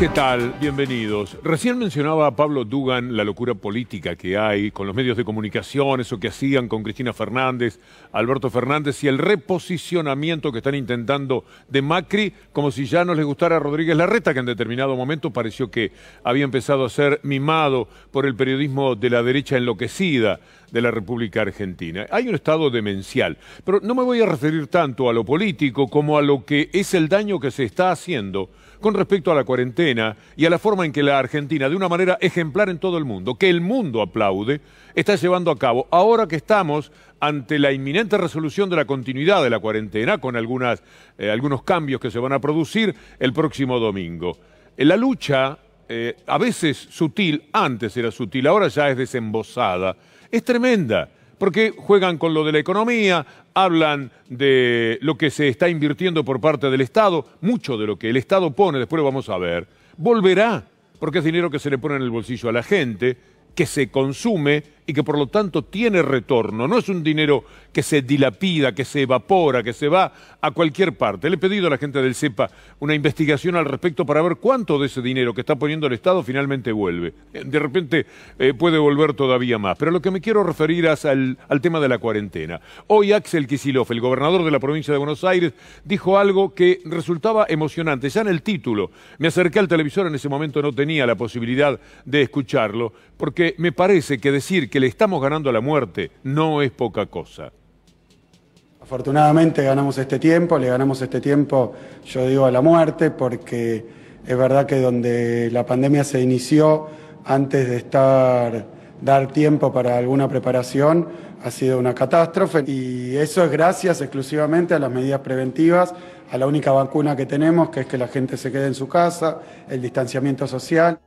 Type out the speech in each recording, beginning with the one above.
¿Qué tal? Bienvenidos. Recién mencionaba Pablo Dugan la locura política que hay con los medios de comunicación, eso que hacían con Cristina Fernández, Alberto Fernández y el reposicionamiento que están intentando de Macri, como si ya no les gustara a Rodríguez Larreta, que en determinado momento pareció que había empezado a ser mimado por el periodismo de la derecha enloquecida de la República Argentina. Hay un estado demencial, pero no me voy a referir tanto a lo político como a lo que es el daño que se está haciendo con respecto a la cuarentena y a la forma en que la Argentina, de una manera ejemplar en todo el mundo, que el mundo aplaude, está llevando a cabo ahora que estamos ante la inminente resolución de la continuidad de la cuarentena, con eh, algunos cambios que se van a producir el próximo domingo. La lucha, eh, a veces sutil, antes era sutil, ahora ya es desembosada, es tremenda porque juegan con lo de la economía, hablan de lo que se está invirtiendo por parte del Estado, mucho de lo que el Estado pone, después lo vamos a ver, volverá, porque es dinero que se le pone en el bolsillo a la gente, que se consume y que por lo tanto tiene retorno. No es un dinero que se dilapida, que se evapora, que se va a cualquier parte. Le he pedido a la gente del CEPA una investigación al respecto para ver cuánto de ese dinero que está poniendo el Estado finalmente vuelve. Eh, de repente eh, puede volver todavía más. Pero lo que me quiero referir es al, al tema de la cuarentena. Hoy Axel Kicillof, el gobernador de la provincia de Buenos Aires, dijo algo que resultaba emocionante, ya en el título. Me acerqué al televisor, en ese momento no tenía la posibilidad de escucharlo, porque me parece que decir que le estamos ganando a la muerte no es poca cosa. Afortunadamente ganamos este tiempo, le ganamos este tiempo, yo digo, a la muerte, porque es verdad que donde la pandemia se inició, antes de estar, dar tiempo para alguna preparación, ha sido una catástrofe. Y eso es gracias exclusivamente a las medidas preventivas, a la única vacuna que tenemos, que es que la gente se quede en su casa, el distanciamiento social.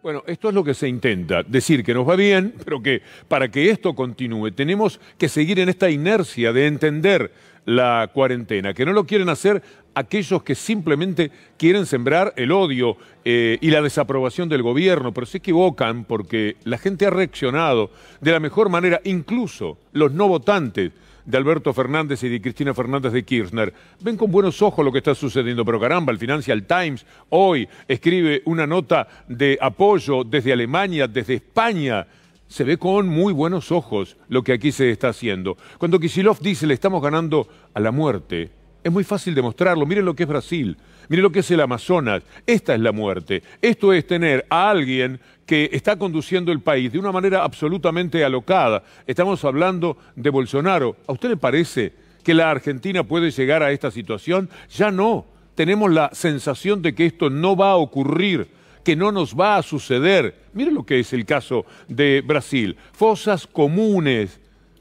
Bueno, esto es lo que se intenta, decir que nos va bien, pero que para que esto continúe tenemos que seguir en esta inercia de entender la cuarentena, que no lo quieren hacer aquellos que simplemente quieren sembrar el odio eh, y la desaprobación del gobierno, pero se equivocan porque la gente ha reaccionado de la mejor manera, incluso los no votantes de Alberto Fernández y de Cristina Fernández de Kirchner. Ven con buenos ojos lo que está sucediendo, pero caramba, el Financial Times hoy escribe una nota de apoyo desde Alemania, desde España. Se ve con muy buenos ojos lo que aquí se está haciendo. Cuando Kisilov dice le estamos ganando a la muerte, es muy fácil demostrarlo. Miren lo que es Brasil. Mire lo que es el Amazonas. Esta es la muerte. Esto es tener a alguien que está conduciendo el país de una manera absolutamente alocada. Estamos hablando de Bolsonaro. ¿A usted le parece que la Argentina puede llegar a esta situación? Ya no. Tenemos la sensación de que esto no va a ocurrir que no nos va a suceder. Mire lo que es el caso de Brasil. Fosas comunes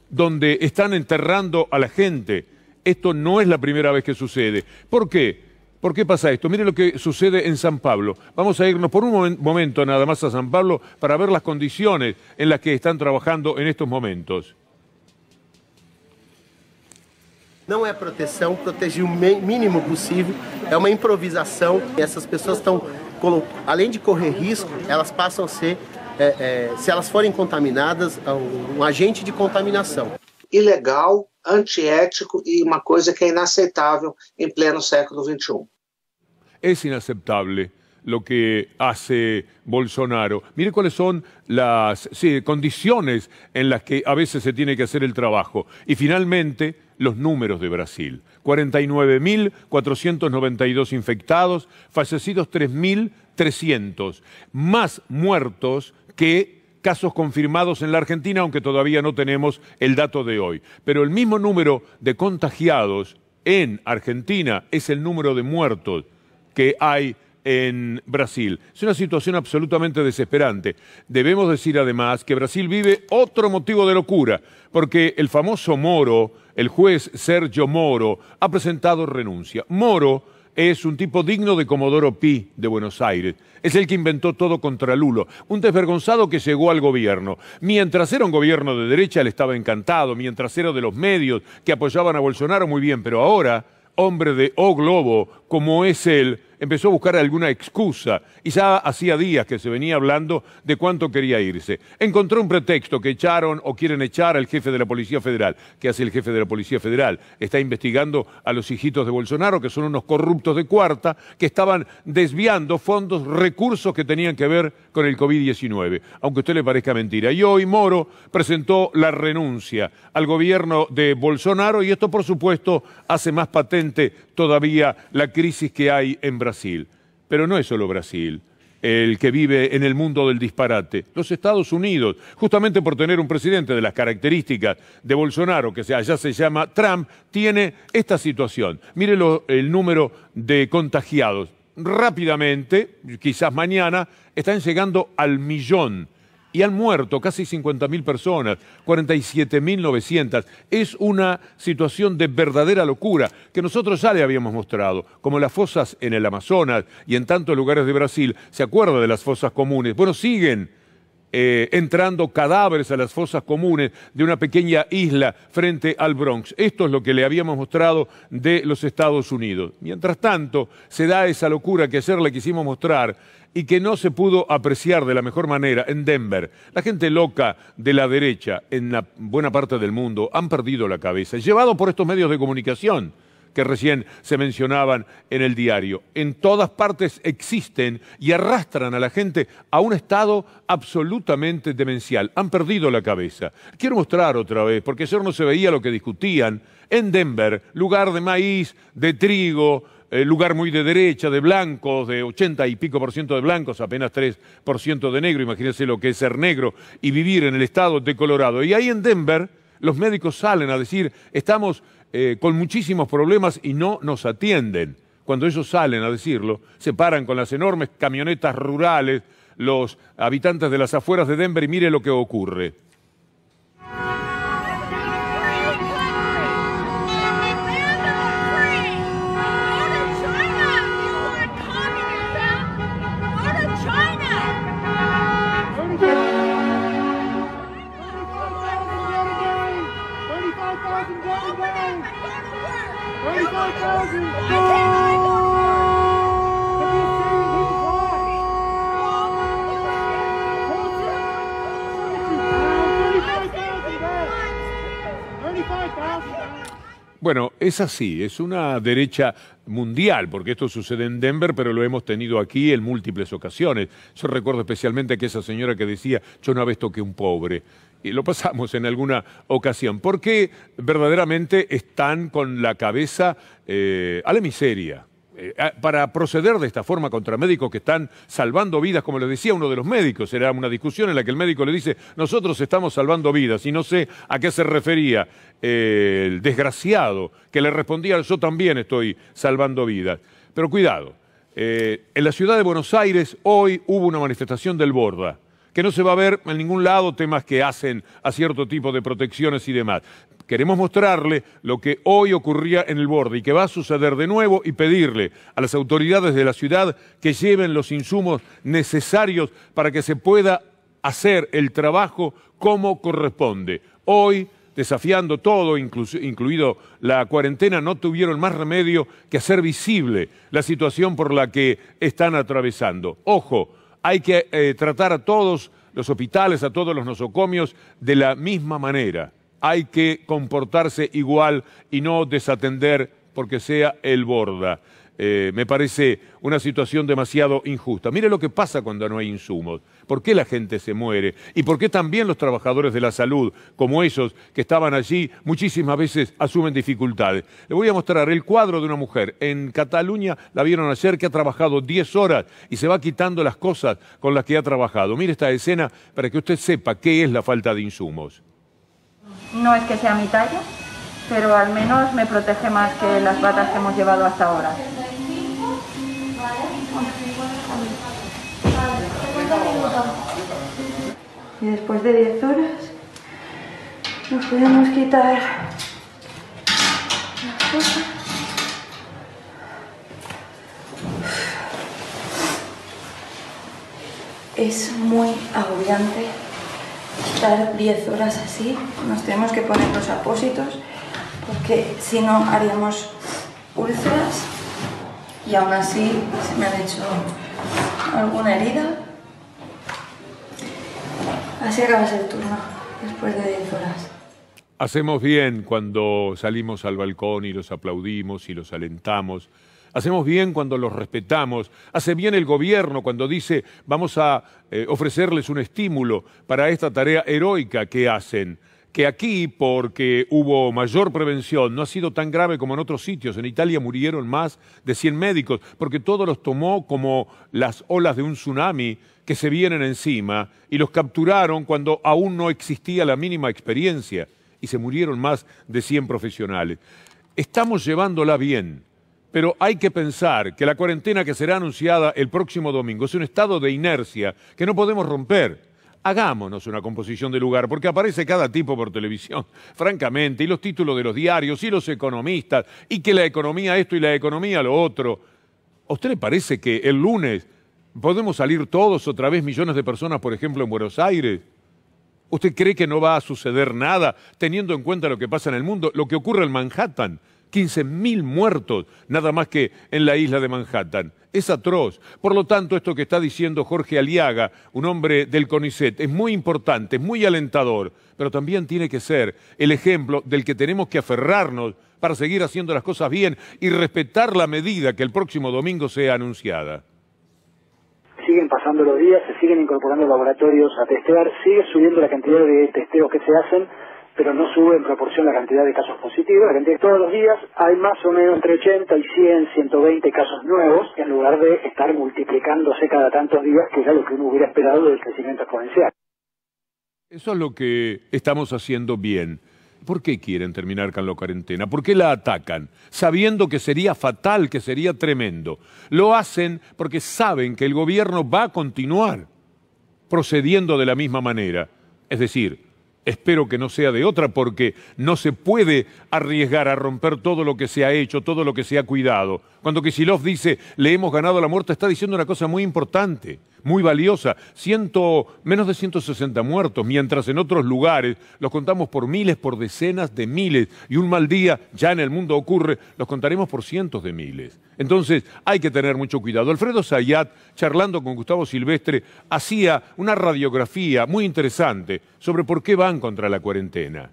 donde están enterrando a la gente. Esto no es la primera vez que sucede. ¿Por qué? ¿Por qué pasa esto? Mire lo que sucede en San Pablo. Vamos a irnos por un momento nada más a San Pablo para ver las condiciones en las que están trabajando en estos momentos. Não é proteção, proteger o mínimo possível, é uma improvisação. Essas pessoas estão, além de correr risco, elas passam a ser, é, é, se elas forem contaminadas, é um agente de contaminação. Ilegal antiético y e una cosa que es inaceptable en em pleno século XXI. E um. Es inaceptable lo que hace Bolsonaro. Mire cuáles son las condiciones en las que a veces se tiene que hacer el trabajo. Y finalmente, los números de Brasil. 49.492 infectados, fallecidos 3.300, más muertos que casos confirmados en la Argentina, aunque todavía no tenemos el dato de hoy. Pero el mismo número de contagiados en Argentina es el número de muertos que hay en Brasil. Es una situación absolutamente desesperante. Debemos decir además que Brasil vive otro motivo de locura, porque el famoso Moro, el juez Sergio Moro, ha presentado renuncia. Moro es un tipo digno de Comodoro Pi de Buenos Aires. Es el que inventó todo contra Lulo, un desvergonzado que llegó al gobierno. Mientras era un gobierno de derecha, le estaba encantado, mientras era de los medios que apoyaban a Bolsonaro, muy bien, pero ahora, hombre de O Globo, como es él, empezó a buscar alguna excusa y ya hacía días que se venía hablando de cuánto quería irse. Encontró un pretexto que echaron o quieren echar al jefe de la Policía Federal. ¿Qué hace el jefe de la Policía Federal? Está investigando a los hijitos de Bolsonaro, que son unos corruptos de cuarta, que estaban desviando fondos, recursos que tenían que ver con el COVID-19, aunque a usted le parezca mentira. Y hoy Moro presentó la renuncia al gobierno de Bolsonaro y esto, por supuesto, hace más patente todavía la crisis que hay en Brasil. Pero no es solo Brasil el que vive en el mundo del disparate, los Estados Unidos, justamente por tener un presidente de las características de Bolsonaro, que allá se llama Trump, tiene esta situación. Mire el número de contagiados. Rápidamente, quizás mañana, están llegando al millón y han muerto casi 50.000 personas, 47.900. Es una situación de verdadera locura que nosotros ya le habíamos mostrado, como las fosas en el Amazonas y en tantos lugares de Brasil. ¿Se acuerda de las fosas comunes? Bueno, siguen eh, entrando cadáveres a las fosas comunes de una pequeña isla frente al Bronx. Esto es lo que le habíamos mostrado de los Estados Unidos. Mientras tanto, se da esa locura que ayer le quisimos mostrar y que no se pudo apreciar de la mejor manera en Denver. La gente loca de la derecha en la buena parte del mundo han perdido la cabeza, llevado por estos medios de comunicación que recién se mencionaban en el diario. En todas partes existen y arrastran a la gente a un estado absolutamente demencial. Han perdido la cabeza. Quiero mostrar otra vez, porque eso no se veía lo que discutían, en Denver, lugar de maíz, de trigo, eh, lugar muy de derecha, de blancos, de 80 y pico por ciento de blancos, apenas 3 por ciento de negro, imagínense lo que es ser negro y vivir en el estado de Colorado. Y ahí en Denver los médicos salen a decir, estamos eh, con muchísimos problemas y no nos atienden. Cuando ellos salen a decirlo, se paran con las enormes camionetas rurales los habitantes de las afueras de Denver y mire lo que ocurre. Bueno, es así, es una derecha mundial, porque esto sucede en Denver, pero lo hemos tenido aquí en múltiples ocasiones. Yo recuerdo especialmente que esa señora que decía, yo no vez que un pobre, y lo pasamos en alguna ocasión, porque verdaderamente están con la cabeza eh, a la miseria. Eh, ah, para proceder de esta forma contra médicos que están salvando vidas, como lo decía uno de los médicos, era una discusión en la que el médico le dice, nosotros estamos salvando vidas, y no sé a qué se refería eh, el desgraciado, que le respondía, yo también estoy salvando vidas. Pero cuidado, eh, en la ciudad de Buenos Aires hoy hubo una manifestación del Borda, que no se va a ver en ningún lado temas que hacen a cierto tipo de protecciones y demás. Queremos mostrarle lo que hoy ocurría en el borde y que va a suceder de nuevo y pedirle a las autoridades de la ciudad que lleven los insumos necesarios para que se pueda hacer el trabajo como corresponde. Hoy desafiando todo, incluido la cuarentena, no tuvieron más remedio que hacer visible la situación por la que están atravesando. Ojo, hay que eh, tratar a todos los hospitales, a todos los nosocomios de la misma manera. Hay que comportarse igual y no desatender porque sea el borda. Eh, me parece una situación demasiado injusta. Mire lo que pasa cuando no hay insumos. ¿Por qué la gente se muere? ¿Y por qué también los trabajadores de la salud, como esos que estaban allí, muchísimas veces asumen dificultades? Le voy a mostrar el cuadro de una mujer. En Cataluña la vieron ayer que ha trabajado 10 horas y se va quitando las cosas con las que ha trabajado. Mire esta escena para que usted sepa qué es la falta de insumos. No es que sea mi talla, pero al menos me protege más que las batas que hemos llevado hasta ahora. Y después de 10 horas nos podemos quitar la cosa Es muy agobiante estar 10 horas así. Nos tenemos que poner los apósitos porque si no haríamos úlceras y aún así se me han hecho alguna herida Así el turno, después de 10 horas. Hacemos bien cuando salimos al balcón y los aplaudimos y los alentamos. Hacemos bien cuando los respetamos. Hace bien el gobierno cuando dice vamos a eh, ofrecerles un estímulo para esta tarea heroica que hacen. Que aquí, porque hubo mayor prevención, no ha sido tan grave como en otros sitios. En Italia murieron más de 100 médicos, porque todo los tomó como las olas de un tsunami que se vienen encima y los capturaron cuando aún no existía la mínima experiencia y se murieron más de 100 profesionales. Estamos llevándola bien, pero hay que pensar que la cuarentena que será anunciada el próximo domingo es un estado de inercia que no podemos romper. Hagámonos una composición de lugar, porque aparece cada tipo por televisión, francamente, y los títulos de los diarios, y los economistas, y que la economía esto y la economía lo otro. ¿A usted le parece que el lunes ¿Podemos salir todos otra vez millones de personas, por ejemplo, en Buenos Aires? ¿Usted cree que no va a suceder nada teniendo en cuenta lo que pasa en el mundo, lo que ocurre en Manhattan? 15.000 muertos, nada más que en la isla de Manhattan. Es atroz. Por lo tanto, esto que está diciendo Jorge Aliaga, un hombre del CONICET, es muy importante, es muy alentador, pero también tiene que ser el ejemplo del que tenemos que aferrarnos para seguir haciendo las cosas bien y respetar la medida que el próximo domingo sea anunciada siguen pasando los días, se siguen incorporando laboratorios a testear, sigue subiendo la cantidad de testeos que se hacen, pero no sube en proporción la cantidad de casos positivos. todos los días hay más o menos entre 80 y 100, 120 casos nuevos, en lugar de estar multiplicándose cada tantos días, que era lo que uno hubiera esperado del crecimiento exponencial. Eso es lo que estamos haciendo bien. ¿Por qué quieren terminar con la cuarentena? ¿Por qué la atacan? Sabiendo que sería fatal, que sería tremendo. Lo hacen porque saben que el gobierno va a continuar procediendo de la misma manera. Es decir, espero que no sea de otra porque no se puede arriesgar a romper todo lo que se ha hecho, todo lo que se ha cuidado. Cuando Kisilov dice, le hemos ganado la muerte, está diciendo una cosa muy importante muy valiosa. menos de 160 muertos, mientras en otros lugares los contamos por miles, por decenas de miles. Y un mal día, ya en el mundo ocurre, los contaremos por cientos de miles. Entonces hay que tener mucho cuidado. Alfredo Zayat, charlando con Gustavo Silvestre, hacía una radiografía muy interesante sobre por qué van contra la cuarentena.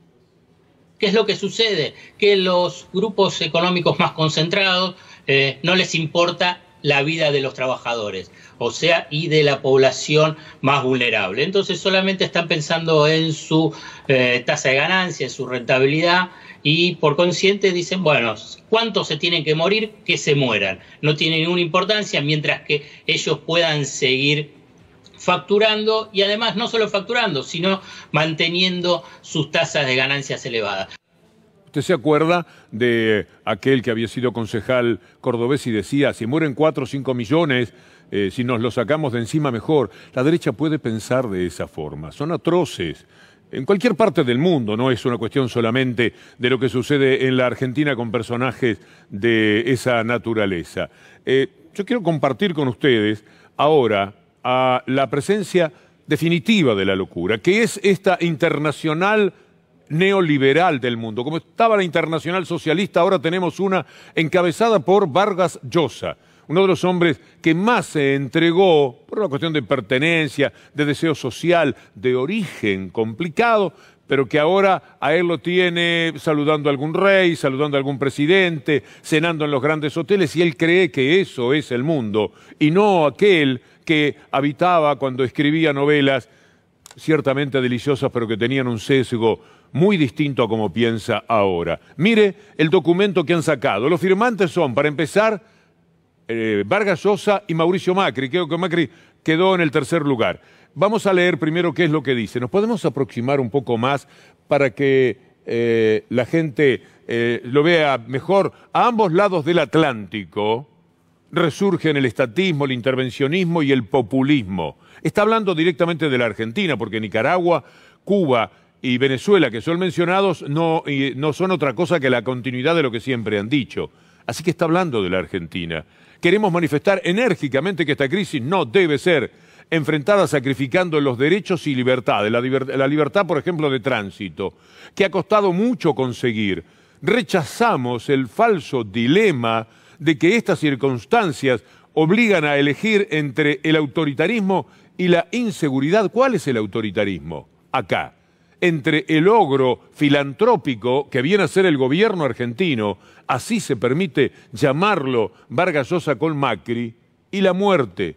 ¿Qué es lo que sucede? Que los grupos económicos más concentrados eh, no les importa la vida de los trabajadores o sea, y de la población más vulnerable. Entonces solamente están pensando en su eh, tasa de ganancia, en su rentabilidad y por consciente dicen, bueno, ¿cuántos se tienen que morir? Que se mueran. No tiene ninguna importancia mientras que ellos puedan seguir facturando y además no solo facturando, sino manteniendo sus tasas de ganancias elevadas. ¿Usted se acuerda de aquel que había sido concejal cordobés y decía, si mueren 4 o 5 millones, eh, si nos lo sacamos de encima mejor. La derecha puede pensar de esa forma, son atroces. En cualquier parte del mundo no es una cuestión solamente de lo que sucede en la Argentina con personajes de esa naturaleza. Eh, yo quiero compartir con ustedes ahora la presencia definitiva de la locura, que es esta internacional neoliberal del mundo. Como estaba la internacional socialista, ahora tenemos una encabezada por Vargas Llosa uno de los hombres que más se entregó por una cuestión de pertenencia, de deseo social, de origen complicado, pero que ahora a él lo tiene saludando a algún rey, saludando a algún presidente, cenando en los grandes hoteles, y él cree que eso es el mundo, y no aquel que habitaba cuando escribía novelas ciertamente deliciosas, pero que tenían un sesgo muy distinto a como piensa ahora. Mire el documento que han sacado. Los firmantes son, para empezar, eh, Vargas Llosa y Mauricio Macri. Creo que Macri quedó en el tercer lugar. Vamos a leer primero qué es lo que dice. ¿Nos podemos aproximar un poco más para que eh, la gente eh, lo vea mejor? A ambos lados del Atlántico resurgen el estatismo, el intervencionismo y el populismo. Está hablando directamente de la Argentina, porque Nicaragua, Cuba y Venezuela, que son mencionados, no, no son otra cosa que la continuidad de lo que siempre han dicho. Así que está hablando de la Argentina. Queremos manifestar enérgicamente que esta crisis no debe ser enfrentada sacrificando los derechos y libertades, la, libertad, por ejemplo, de tránsito, que ha costado mucho conseguir. Rechazamos el falso dilema de que estas circunstancias obligan a elegir entre el autoritarismo y la inseguridad. ¿Cuál es el autoritarismo? Acá entre el ogro filantrópico que viene a ser el gobierno argentino, así se permite llamarlo Vargas Llosa con Macri, y la muerte.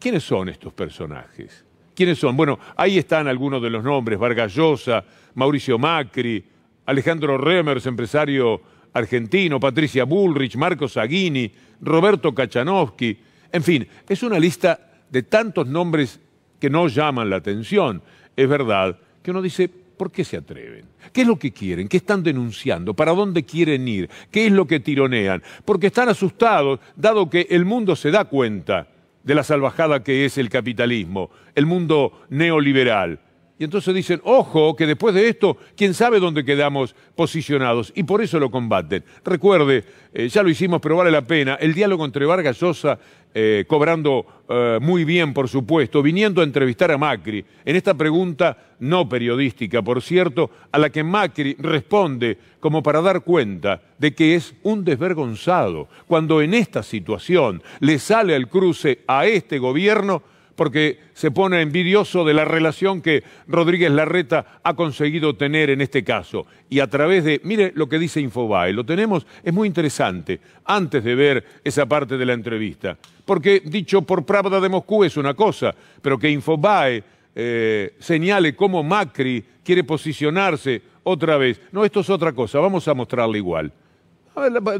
¿Quiénes son estos personajes? ¿Quiénes son? Bueno, ahí están algunos de los nombres, Vargas Llosa, Mauricio Macri, Alejandro Remers, empresario argentino, Patricia Bullrich, Marco Saghini, Roberto Kachanowski, en fin, es una lista de tantos nombres que no llaman la atención, es verdad, que uno dice, ¿por qué se atreven? ¿Qué es lo que quieren? ¿Qué están denunciando? ¿Para dónde quieren ir? ¿Qué es lo que tironean? Porque están asustados, dado que el mundo se da cuenta de la salvajada que es el capitalismo, el mundo neoliberal. Y entonces dicen, ojo, que después de esto, quién sabe dónde quedamos posicionados. Y por eso lo combaten. Recuerde, eh, ya lo hicimos, pero vale la pena, el diálogo entre Vargas Llosa, eh, cobrando eh, muy bien, por supuesto, viniendo a entrevistar a Macri, en esta pregunta no periodística, por cierto, a la que Macri responde como para dar cuenta de que es un desvergonzado, cuando en esta situación le sale al cruce a este gobierno porque se pone envidioso de la relación que Rodríguez Larreta ha conseguido tener en este caso. Y a través de, mire lo que dice Infobae, lo tenemos, es muy interesante, antes de ver esa parte de la entrevista. Porque dicho por Pravda de Moscú es una cosa, pero que Infobae eh, señale cómo Macri quiere posicionarse otra vez. No, esto es otra cosa, vamos a mostrarle igual.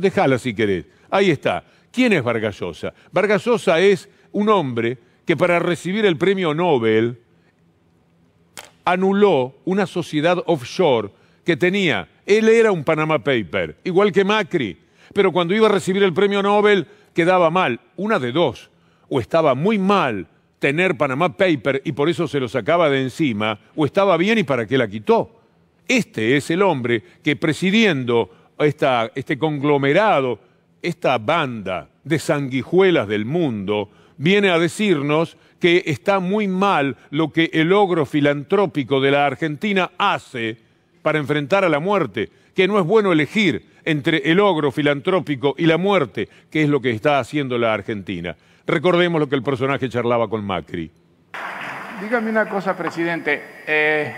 Dejala si querés. Ahí está. ¿Quién es Vargallosa? Vargallosa es un hombre que para recibir el premio Nobel anuló una sociedad offshore que tenía. Él era un Panama Paper, igual que Macri, pero cuando iba a recibir el premio Nobel quedaba mal, una de dos, o estaba muy mal tener Panama Paper y por eso se lo sacaba de encima, o estaba bien y para qué la quitó. Este es el hombre que presidiendo este conglomerado, esta banda de sanguijuelas del mundo, viene a decirnos que está muy mal lo que el ogro filantrópico de la Argentina hace para enfrentar a la muerte, que no es bueno elegir entre el ogro filantrópico y la muerte, que es lo que está haciendo la Argentina. Recordemos lo que el personaje charlaba con Macri. Dígame una cosa, presidente. Eh,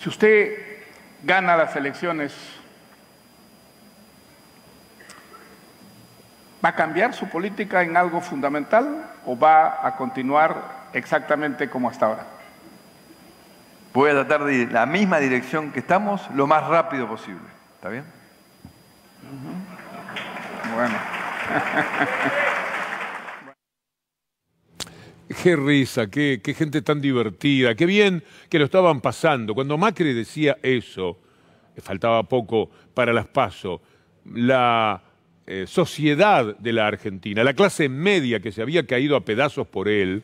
si usted gana las elecciones ¿Va a cambiar su política en algo fundamental o va a continuar exactamente como hasta ahora? Voy a tratar de ir la misma dirección que estamos lo más rápido posible. ¿Está bien? Bueno. Qué risa, qué, qué gente tan divertida, qué bien que lo estaban pasando. Cuando Macri decía eso, faltaba poco para las paso, la eh, sociedad de la Argentina, la clase media que se había caído a pedazos por él,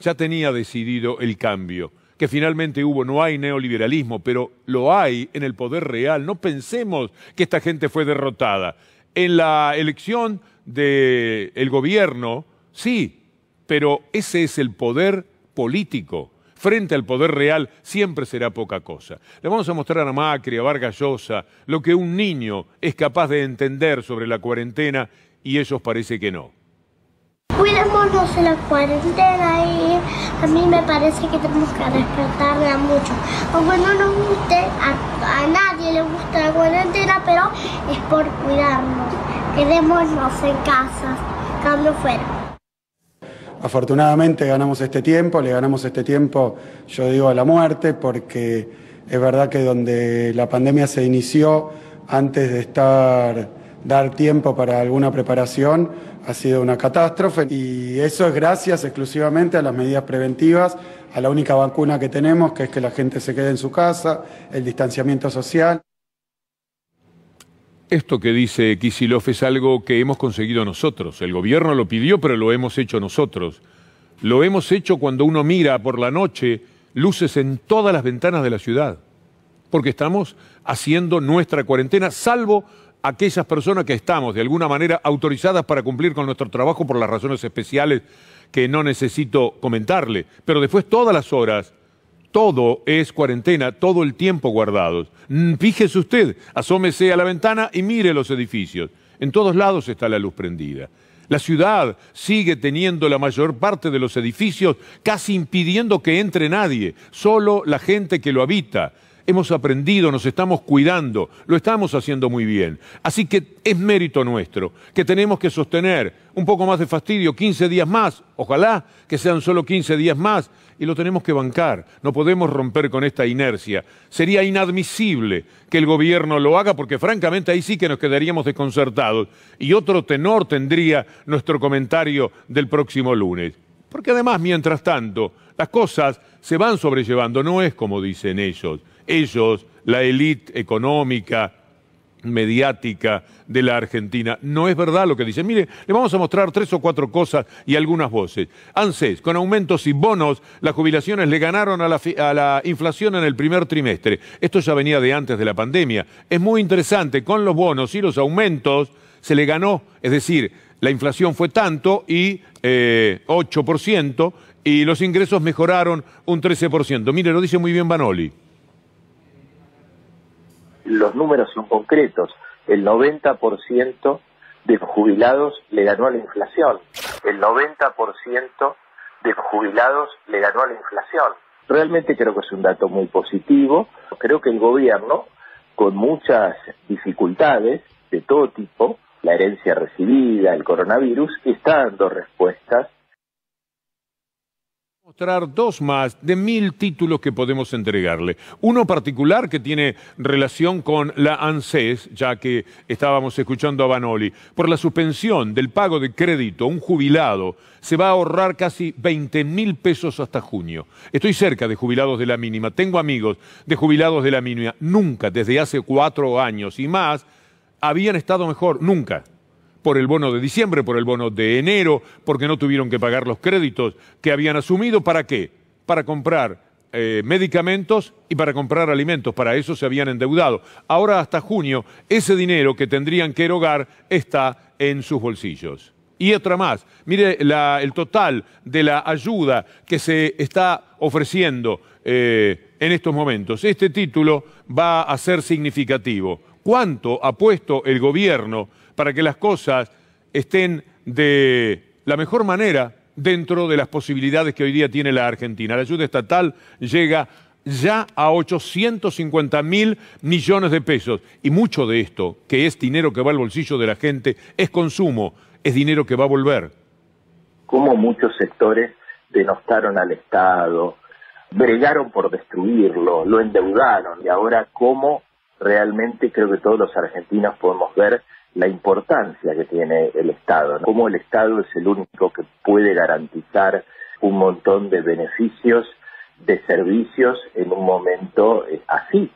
ya tenía decidido el cambio, que finalmente hubo, no hay neoliberalismo, pero lo hay en el poder real. No pensemos que esta gente fue derrotada. En la elección del gobierno, sí, pero ese es el poder político frente al poder real siempre será poca cosa. Le vamos a mostrar a Macri, a Vargas Llosa, lo que un niño es capaz de entender sobre la cuarentena y ellos parece que no. Cuidémonos en la cuarentena y a mí me parece que tenemos que respetarla mucho. Aunque no nos guste, a, nadie le gusta la cuarentena, pero es por cuidarnos. Quedémonos en casa, cambio fuera. Afortunadamente ganamos este tiempo, le ganamos este tiempo, yo digo, a la muerte, porque es verdad que donde la pandemia se inició, antes de estar, dar tiempo para alguna preparación, ha sido una catástrofe. Y eso es gracias exclusivamente a las medidas preventivas, a la única vacuna que tenemos, que es que la gente se quede en su casa, el distanciamiento social. Esto que dice Kisilov es algo que hemos conseguido nosotros. El gobierno lo pidió, pero lo hemos hecho nosotros. Lo hemos hecho cuando uno mira por la noche luces en todas las ventanas de la ciudad, porque estamos haciendo nuestra cuarentena, salvo aquellas personas que estamos de alguna manera autorizadas para cumplir con nuestro trabajo por las razones especiales que no necesito comentarle. Pero después todas las horas todo es cuarentena, todo el tiempo guardados. Mm, fíjese usted, asómese a la ventana y mire los edificios. En todos lados está la luz prendida. La ciudad sigue teniendo la mayor parte de los edificios casi impidiendo que entre nadie, solo la gente que lo habita hemos aprendido, nos estamos cuidando, lo estamos haciendo muy bien. Así que es mérito nuestro, que tenemos que sostener un poco más de fastidio, 15 días más, ojalá que sean solo 15 días más, y lo tenemos que bancar, no podemos romper con esta inercia. Sería inadmisible que el gobierno lo haga porque francamente ahí sí que nos quedaríamos desconcertados. Y otro tenor tendría nuestro comentario del próximo lunes. Porque además, mientras tanto, las cosas se van sobrellevando, no es como dicen ellos ellos, la élite económica, mediática de la Argentina. No es verdad lo que dicen. Mire, le vamos a mostrar tres o cuatro cosas y algunas voces. ANSES, con aumentos y bonos, las jubilaciones le ganaron a la, inflación en el primer trimestre. Esto ya venía de antes de la pandemia. Es muy interesante, con los bonos y los aumentos se le ganó, es decir, la inflación fue tanto y 8% eh, y los ingresos mejoraron un 13%. Mire, lo dice muy bien Banoli los números son concretos. El 90% de jubilados le ganó a la inflación. El 90% de jubilados le ganó a la inflación. Realmente creo que es un dato muy positivo. Creo que el gobierno, con muchas dificultades de todo tipo, la herencia recibida, el coronavirus, está dando respuestas mostrar dos más de mil títulos que podemos entregarle. Uno particular que tiene relación con la ANSES, ya que estábamos escuchando a Banoli. Por la suspensión del pago de crédito a un jubilado, se va a ahorrar casi 20 mil pesos hasta junio. Estoy cerca de jubilados de la mínima, tengo amigos de jubilados de la mínima. Nunca, desde hace cuatro años y más, habían estado mejor, nunca por el bono de diciembre, por el bono de enero, porque no tuvieron que pagar los créditos que habían asumido. ¿Para qué? Para comprar eh, medicamentos y para comprar alimentos. Para eso se habían endeudado. Ahora hasta junio, ese dinero que tendrían que erogar está en sus bolsillos. Y otra más, mire el total de la ayuda que se está ofreciendo eh, en estos momentos. Este título va a ser significativo. ¿Cuánto ha puesto el gobierno? para que las cosas estén de la mejor manera dentro de las posibilidades que hoy día tiene la Argentina. La ayuda estatal llega ya a 850 mil millones de pesos. Y mucho de esto, que es dinero que va al bolsillo de la gente, es consumo, es dinero que va a volver. Como muchos sectores denostaron al Estado, bregaron por destruirlo, lo endeudaron y ahora cómo realmente creo que todos los argentinos podemos ver la importancia que tiene el Estado, cómo el Estado es el único que puede garantizar un montón de beneficios, de servicios en un momento eh, así.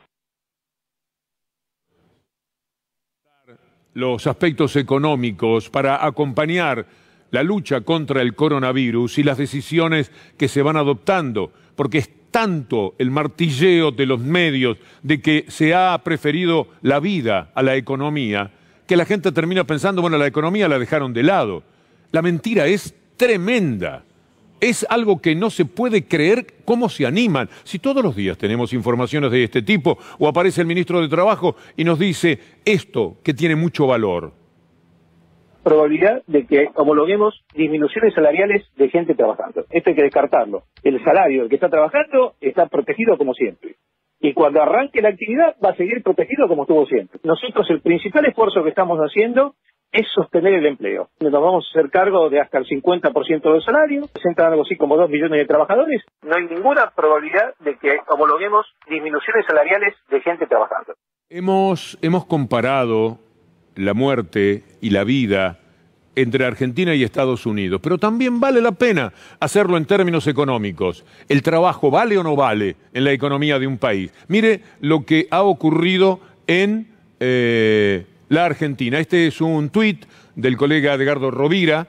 Los aspectos económicos para acompañar la lucha contra el coronavirus y las decisiones que se van adoptando, porque es tanto el martilleo de los medios de que se ha preferido la vida a la economía, que la gente termina pensando, bueno, la economía la dejaron de lado. La mentira es tremenda. Es algo que no se puede creer cómo se animan. Si todos los días tenemos informaciones de este tipo, o aparece el ministro de Trabajo y nos dice esto que tiene mucho valor. Probabilidad de que homologuemos disminuciones salariales de gente trabajando. Esto hay que descartarlo. El salario del que está trabajando está protegido como siempre y cuando arranque la actividad va a seguir protegido como estuvo siempre. Nosotros el principal esfuerzo que estamos haciendo es sostener el empleo. Nos vamos a hacer cargo de hasta el 50% del salario, presentan algo así como 2 millones de trabajadores. No hay ninguna probabilidad de que homologuemos disminuciones salariales de gente trabajando. Hemos, hemos comparado la muerte y la vida entre Argentina y Estados Unidos, pero también vale la pena hacerlo en términos económicos. ¿El trabajo vale o no vale en la economía de un país? Mire lo que ha ocurrido en eh, la Argentina. Este es un tuit del colega Edgardo Rovira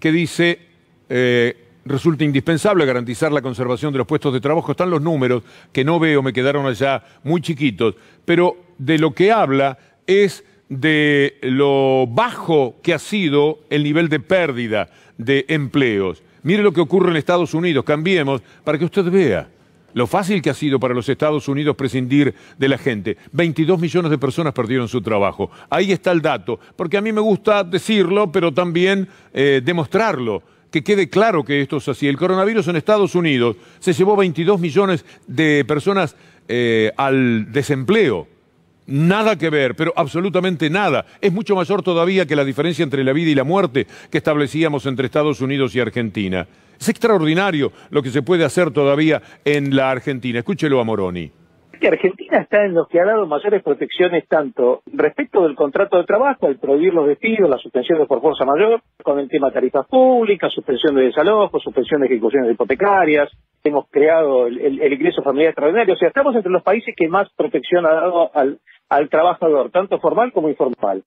que dice... Eh, resulta indispensable garantizar la conservación de los puestos de trabajo. Están los números que no veo, me quedaron allá muy chiquitos, pero de lo que habla es de lo bajo que ha sido el nivel de pérdida de empleos. Mire lo que ocurre en Estados Unidos, cambiemos para que usted vea lo fácil que ha sido para los Estados Unidos prescindir de la gente. 22 millones de personas perdieron su trabajo. Ahí está el dato, porque a mí me gusta decirlo, pero también eh, demostrarlo, que quede claro que esto es así. El coronavirus en Estados Unidos se llevó 22 millones de personas eh, al desempleo. Nada que ver, pero absolutamente nada. Es mucho mayor todavía que la diferencia entre la vida y la muerte que establecíamos entre Estados Unidos y Argentina. Es extraordinario lo que se puede hacer todavía en la Argentina. Escúchelo a Moroni. Argentina está en los que ha dado mayores protecciones tanto respecto del contrato de trabajo, al prohibir los despidos, las suspensiones por fuerza mayor, con el tema de tarifas públicas, suspensión de desalojos, suspensión de ejecuciones hipotecarias, hemos creado el, el ingreso familiar extraordinario, o sea, estamos entre los países que más protección ha dado al, al trabajador, tanto formal como informal.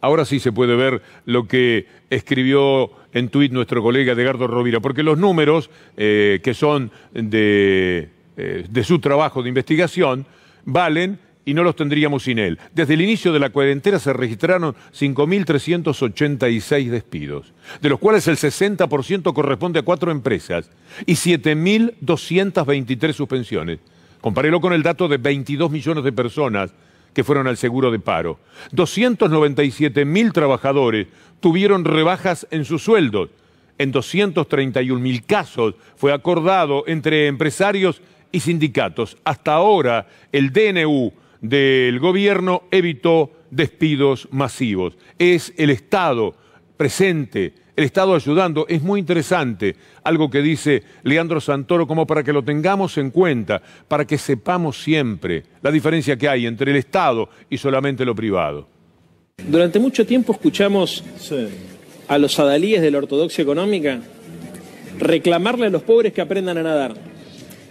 Ahora sí se puede ver lo que escribió en tuit nuestro colega Edgardo Rovira, porque los números eh, que son de, eh, de su trabajo de investigación valen y no los tendríamos sin él. Desde el inicio de la cuarentena se registraron 5.386 despidos, de los cuales el 60% corresponde a cuatro empresas y 7.223 suspensiones. Compárelo con el dato de 22 millones de personas que fueron al seguro de paro. 297 mil trabajadores tuvieron rebajas en sus sueldos. En 231 mil casos fue acordado entre empresarios y sindicatos. Hasta ahora el DNU del gobierno evitó despidos masivos. Es el Estado presente el Estado ayudando. Es muy interesante algo que dice Leandro Santoro como para que lo tengamos en cuenta, para que sepamos siempre la diferencia que hay entre el Estado y solamente lo privado. Durante mucho tiempo escuchamos a los adalíes de la ortodoxia económica reclamarle a los pobres que aprendan a nadar.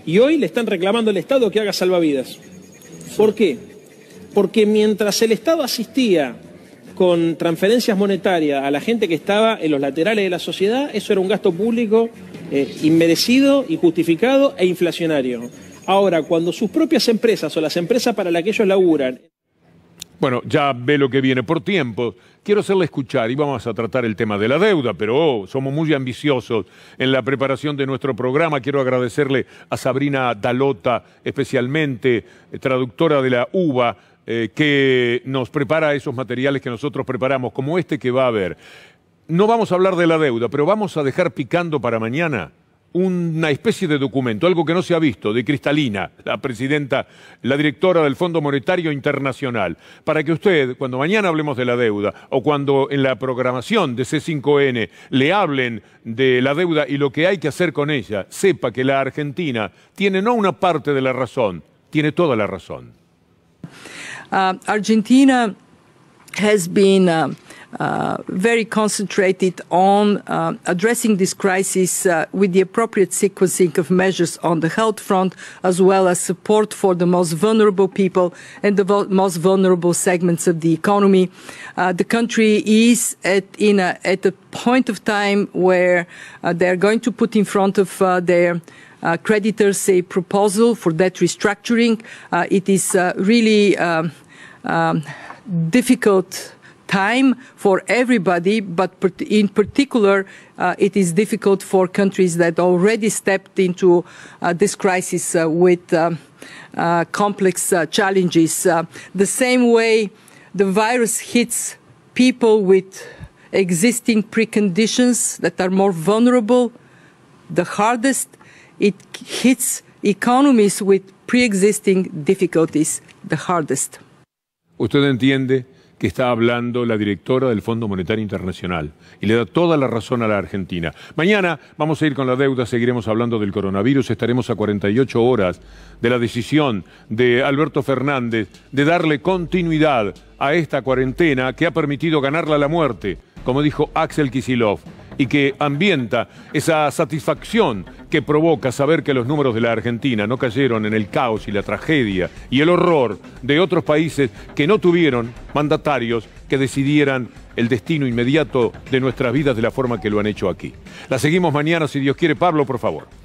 Y hoy le están reclamando al Estado que haga salvavidas. ¿Por qué? Porque mientras el Estado asistía con transferencias monetarias a la gente que estaba en los laterales de la sociedad, eso era un gasto público eh, inmerecido, injustificado e inflacionario. Ahora, cuando sus propias empresas o las empresas para las que ellos laburan... Bueno, ya ve lo que viene por tiempo. Quiero hacerle escuchar y vamos a tratar el tema de la deuda, pero oh, somos muy ambiciosos en la preparación de nuestro programa. Quiero agradecerle a Sabrina Dalota, especialmente eh, traductora de la UBA eh, que nos prepara esos materiales que nosotros preparamos, como este que va a haber. No vamos a hablar de la deuda, pero vamos a dejar picando para mañana una especie de documento, algo que no se ha visto, de Cristalina, la presidenta, la directora del Fondo Monetario Internacional, para que usted, cuando mañana hablemos de la deuda o cuando en la programación de C5N le hablen de la deuda y lo que hay que hacer con ella, sepa que la Argentina tiene no una parte de la razón, tiene toda la razón. Uh, Argentina has been uh, uh, very concentrated on uh, addressing this crisis uh, with the appropriate sequencing of measures on the health front, as well as support for the most vulnerable people and the most vulnerable segments of the economy. Uh, the country is at, in a, at a point of time where they are going to put in front of their uh, creditors a proposal for debt restructuring. it is really um, um, difficult time for everybody, but in particular, uh, it is difficult for countries that already stepped into uh, this crisis uh, with um, uh, complex uh, challenges. Uh, the same way the virus hits people with existing preconditions that are more vulnerable, the hardest, it hits economies with pre-existing difficulties the hardest. Usted entiende que está hablando la directora del Fondo Monetario Internacional y le da toda la razón a la Argentina. Mañana vamos a ir con la deuda, seguiremos hablando del coronavirus, estaremos a 48 horas de la decisión de Alberto Fernández de darle continuidad a esta cuarentena que ha permitido ganarla la muerte, como dijo Axel Kisilov y que ambienta esa satisfacción que provoca saber que los números de la Argentina no cayeron en el caos y la tragedia y el horror de otros países que no tuvieron mandatarios que decidieran el destino inmediato de nuestras vidas de la forma que lo han hecho aquí. La seguimos mañana, si Dios quiere. Pablo, por favor.